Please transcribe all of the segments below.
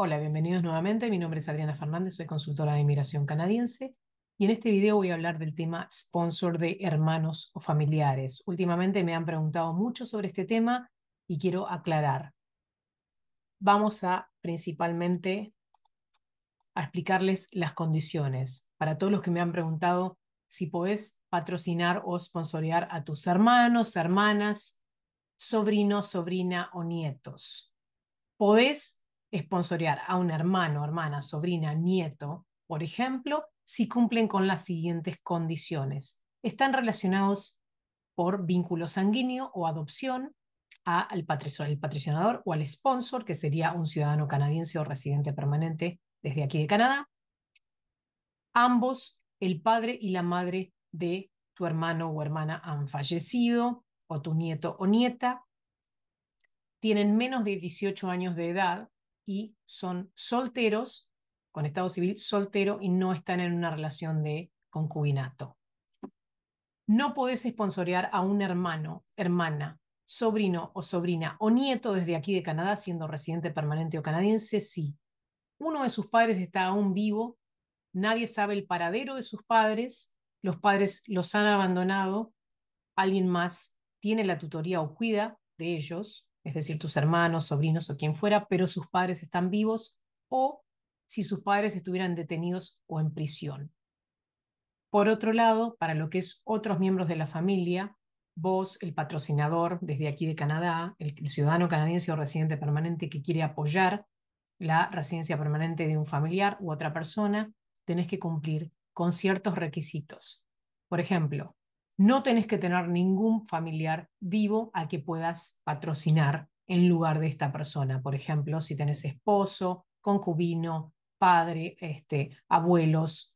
Hola, bienvenidos nuevamente. Mi nombre es Adriana Fernández, soy consultora de inmigración canadiense y en este video voy a hablar del tema sponsor de hermanos o familiares. Últimamente me han preguntado mucho sobre este tema y quiero aclarar. Vamos a principalmente a explicarles las condiciones. Para todos los que me han preguntado si podés patrocinar o sponsorear a tus hermanos, hermanas, sobrinos, sobrina o nietos. Podés esponsorear a un hermano, hermana, sobrina, nieto, por ejemplo, si cumplen con las siguientes condiciones. Están relacionados por vínculo sanguíneo o adopción al patricionador o al sponsor, que sería un ciudadano canadiense o residente permanente desde aquí de Canadá. Ambos, el padre y la madre de tu hermano o hermana han fallecido, o tu nieto o nieta. Tienen menos de 18 años de edad, y son solteros, con estado civil soltero y no están en una relación de concubinato. No podés esponsorear a un hermano, hermana, sobrino o sobrina o nieto desde aquí de Canadá, siendo residente permanente o canadiense, sí. Uno de sus padres está aún vivo, nadie sabe el paradero de sus padres, los padres los han abandonado, alguien más tiene la tutoría o cuida de ellos, es decir, tus hermanos, sobrinos o quien fuera, pero sus padres están vivos o si sus padres estuvieran detenidos o en prisión. Por otro lado, para lo que es otros miembros de la familia, vos, el patrocinador desde aquí de Canadá, el, ciudadano canadiense o residente permanente que quiere apoyar la residencia permanente de un familiar u otra persona, tenés que cumplir con ciertos requisitos. Por ejemplo, no tenés que tener ningún familiar vivo al que puedas patrocinar en lugar de esta persona. Por ejemplo, si tenés esposo, concubino, padre, este, abuelos,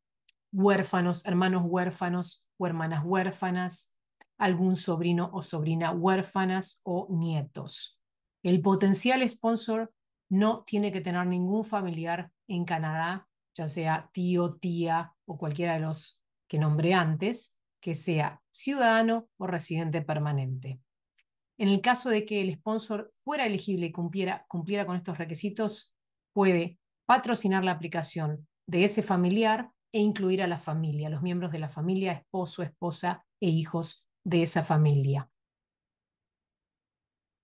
huérfanos, hermanos huérfanos o hermanas huérfanas, algún sobrino o sobrina huérfanas o nietos. El potencial sponsor no tiene que tener ningún familiar en Canadá, ya sea tío, tía o cualquiera de los que nombré antes, que sea ciudadano o residente permanente. En el caso de que el sponsor fuera elegible y cumpliera, con estos requisitos, puede patrocinar la aplicación de ese familiar e incluir a la familia, los miembros de la familia, esposo, esposa e hijos de esa familia.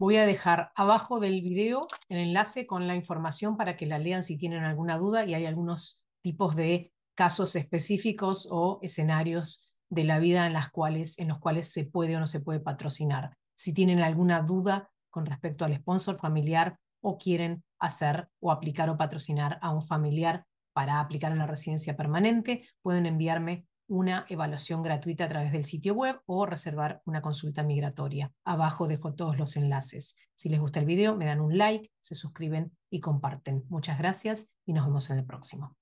Voy a dejar abajo del video el enlace con la información para que la lean si tienen alguna duda y hay algunos tipos de casos específicos o escenarios de la vida en, las cuales, en los cuales se puede o no se puede patrocinar. Si tienen alguna duda con respecto al sponsor familiar o quieren hacer o aplicar o patrocinar a un familiar para aplicar a la residencia permanente, pueden enviarme una evaluación gratuita a través del sitio web o reservar una consulta migratoria. Abajo dejo todos los enlaces. Si les gusta el video, me dan un like, se suscriben y comparten. Muchas gracias y nos vemos en el próximo.